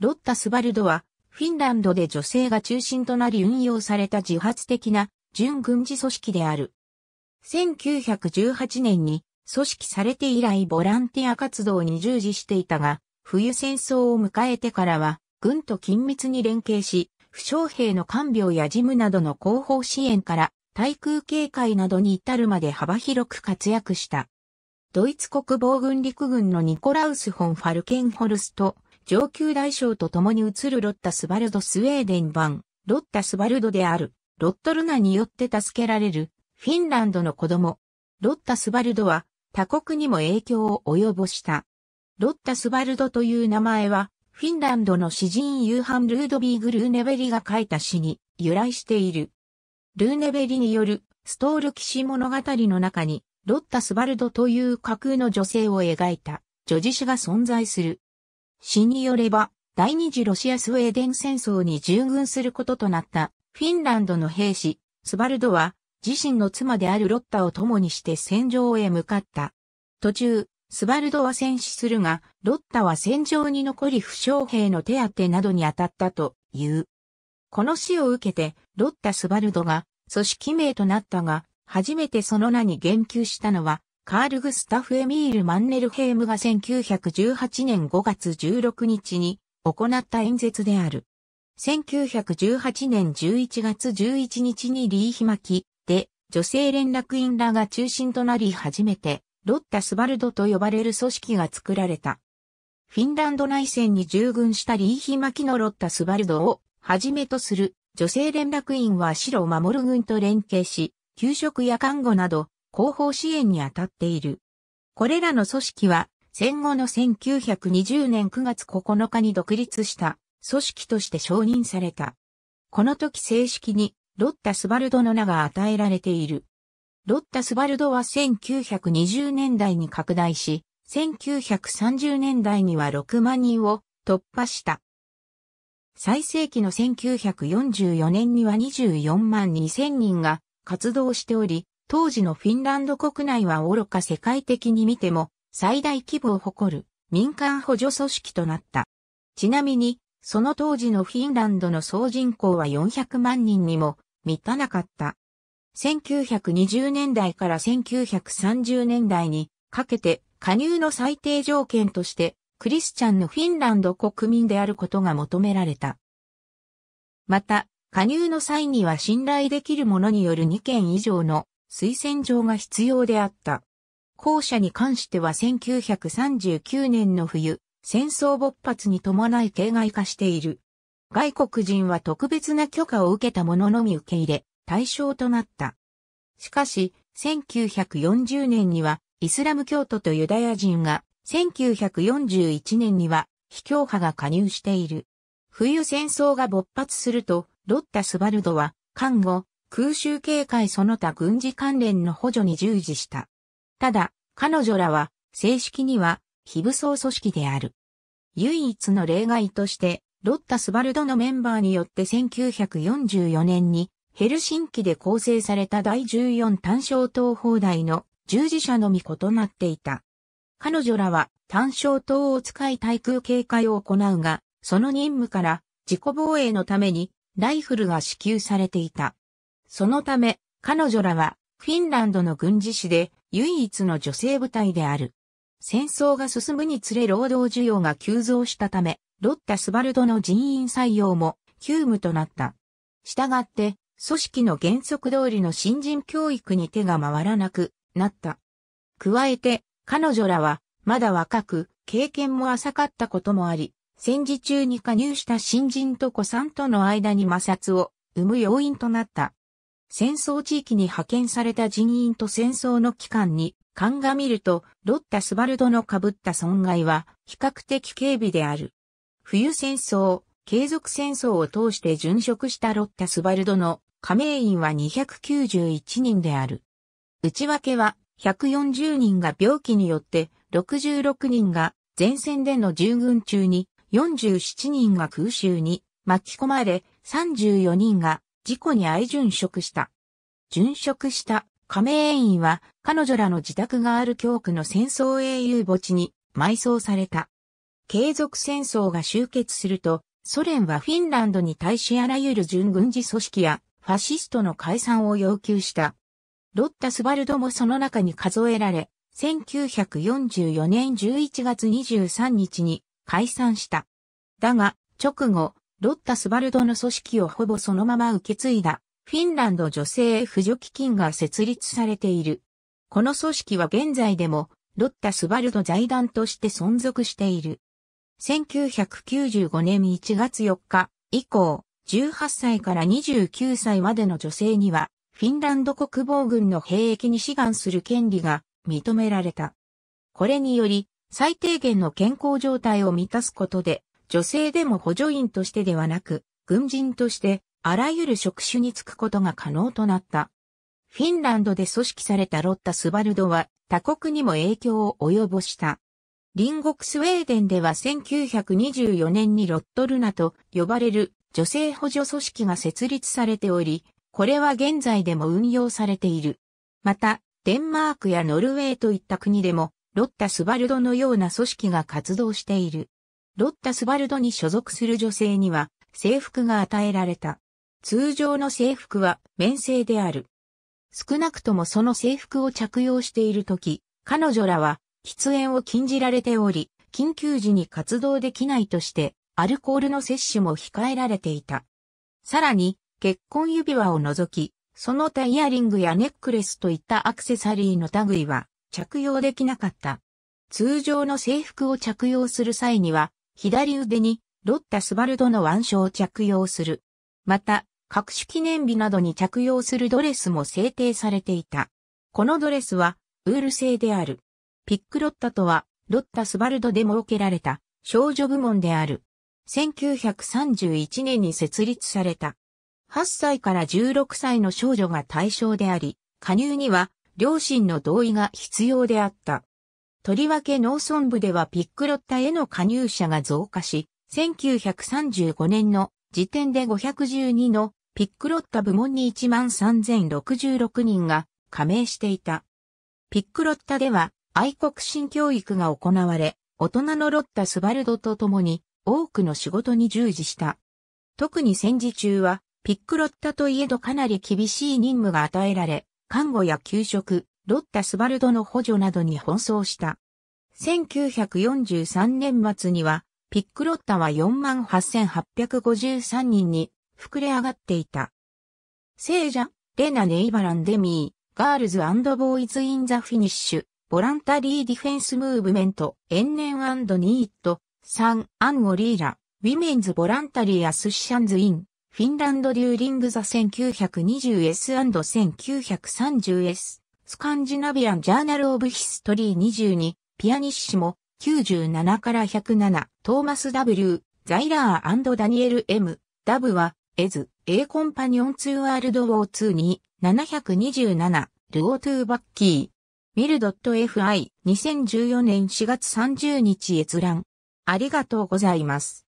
ロッタ・スバルドは、フィンランドで女性が中心となり運用された自発的な準軍事組織である。1918年に組織されて以来ボランティア活動に従事していたが、冬戦争を迎えてからは、軍と緊密に連携し、負傷兵の看病や事務などの後方支援から対空警戒などに至るまで幅広く活躍した。ドイツ国防軍陸軍のニコラウス・フォン・ファルケンホルスト、上級大将と共に移るロッタスバルドスウェーデン版、ロッタスバルドである、ロットルナによって助けられる、フィンランドの子供、ロッタスバルドは、他国にも影響を及ぼした。ロッタスバルドという名前は、フィンランドの詩人ユーハン・ルードビーグ・ルーネベリが書いた詩に由来している。ルーネベリによるストール騎士物語の中に、ロッタスバルドという架空の女性を描いた女児詩が存在する。詩によれば、第二次ロシアスウェーデン戦争に従軍することとなったフィンランドの兵士、スバルドは自身の妻であるロッタを共にして戦場へ向かった。途中、スバルドは戦死するが、ロッタは戦場に残り負傷兵の手当などに当たったという。この死を受けて、ロッタ・スバルドが組織名となったが、初めてその名に言及したのは、カール・グスタフ・エミール・マンネルヘームが1918年5月16日に行った演説である。1918年11月11日にリーヒマキで女性連絡員らが中心となり初めてロッタ・スバルドと呼ばれる組織が作られた。フィンランド内戦に従軍したリーヒマキのロッタ・スバルドをはじめとする女性連絡員は白を守る軍と連携し、給食や看護など広報支援に当たっている。これらの組織は戦後の1920年9月9日に独立した組織として承認された。この時正式にロッタスバルドの名が与えられている。ロッタスバルドは1920年代に拡大し、1930年代には6万人を突破した。最盛期の1944年には24万2000人が活動しており、当時のフィンランド国内は愚か世界的に見ても最大規模を誇る民間補助組織となった。ちなみに、その当時のフィンランドの総人口は400万人にも満たなかった。1920年代から1930年代にかけて加入の最低条件としてクリスチャンのフィンランド国民であることが求められた。また、加入の際には信頼できる者による2件以上の推薦状が必要であった。後者に関しては1939年の冬、戦争勃発に伴い形骸化している。外国人は特別な許可を受けた者のみ受け入れ、対象となった。しかし、1940年には、イスラム教徒とユダヤ人が、1941年には、非教派が加入している。冬戦争が勃発すると、ロッタ・スバルドは、看護、空襲警戒その他軍事関連の補助に従事した。ただ、彼女らは正式には非武装組織である。唯一の例外として、ロッタ・スバルドのメンバーによって1944年にヘルシンキで構成された第14単勝党砲台の従事者のみ異なっていた。彼女らは単勝党を使い対空警戒を行うが、その任務から自己防衛のためにライフルが支給されていた。そのため、彼女らは、フィンランドの軍事史で唯一の女性部隊である。戦争が進むにつれ労働需要が急増したため、ロッタ・スバルドの人員採用も急務となった。したがって、組織の原則通りの新人教育に手が回らなくなった。加えて、彼女らは、まだ若く、経験も浅かったこともあり、戦時中に加入した新人と子さんとの間に摩擦を生む要因となった。戦争地域に派遣された人員と戦争の期間に鑑みると、ロッタ・スバルドの被った損害は比較的軽微である。冬戦争、継続戦争を通して殉職したロッタ・スバルドの加盟員は291人である。内訳は140人が病気によって、66人が前線での従軍中に、47人が空襲に巻き込まれ、34人が事故に相殉職した。殉職した加盟員は彼女らの自宅がある教区の戦争英雄墓地に埋葬された。継続戦争が終結すると、ソ連はフィンランドに対しあらゆる準軍事組織やファシストの解散を要求した。ロッタ・スバルドもその中に数えられ、1944年11月23日に解散した。だが、直後、ロッタ・スバルドの組織をほぼそのまま受け継いだ、フィンランド女性扶助基金が設立されている。この組織は現在でも、ロッタ・スバルド財団として存続している。1995年1月4日以降、18歳から29歳までの女性には、フィンランド国防軍の兵役に志願する権利が認められた。これにより、最低限の健康状態を満たすことで、女性でも補助員としてではなく、軍人として、あらゆる職種に就くことが可能となった。フィンランドで組織されたロッタ・スバルドは、他国にも影響を及ぼした。隣国スウェーデンでは1924年にロットルナと呼ばれる女性補助組織が設立されており、これは現在でも運用されている。また、デンマークやノルウェーといった国でも、ロッタ・スバルドのような組織が活動している。ロッタスバルドに所属する女性には制服が与えられた。通常の制服は免制である。少なくともその制服を着用しているとき、彼女らは喫煙を禁じられており、緊急時に活動できないとして、アルコールの摂取も控えられていた。さらに、結婚指輪を除き、その他イヤリングやネックレスといったアクセサリーの類は着用できなかった。通常の制服を着用する際には、左腕にロッタ・スバルドの腕章を着用する。また、各種記念日などに着用するドレスも制定されていた。このドレスは、ウール製である。ピックロッタとは、ロッタ・スバルドで設けられた少女部門である。1931年に設立された。8歳から16歳の少女が対象であり、加入には両親の同意が必要であった。とりわけ農村部ではピックロッタへの加入者が増加し、1935年の時点で512のピックロッタ部門に13,066人が加盟していた。ピックロッタでは愛国心教育が行われ、大人のロッタスバルドと共に多くの仕事に従事した。特に戦時中は、ピックロッタといえどかなり厳しい任務が与えられ、看護や給食、ロッタ・スバルドの補助などに奔走した。1943年末には、ピックロッタは48,853人に膨れ上がっていた。聖者、レナ・ネイバラン・デミー、ガールズボーイズ・イン・ザ・フィニッシュ、ボランタリー・ディフェンス・ムーブメント、エンネン・アンド・ニーット、サン・アン・ゴリーラ、ウィメンズ・ボランタリー・アスシャンズ・イン、フィンランド・デューリング・ザ・ 1920S&1930S。スカンジナビアン・ジャーナル・オブ・ヒストリー22、ピアニッシモ、97から107、トーマス・ W、ザイラーダニエル・ M、ダブは、エズ、A コンパニオン・ツー・ワールド・ウォー・2に、727、ルオトゥバッキー、ミル・ドット・ .fi、2014年4月30日閲覧。ありがとうございます。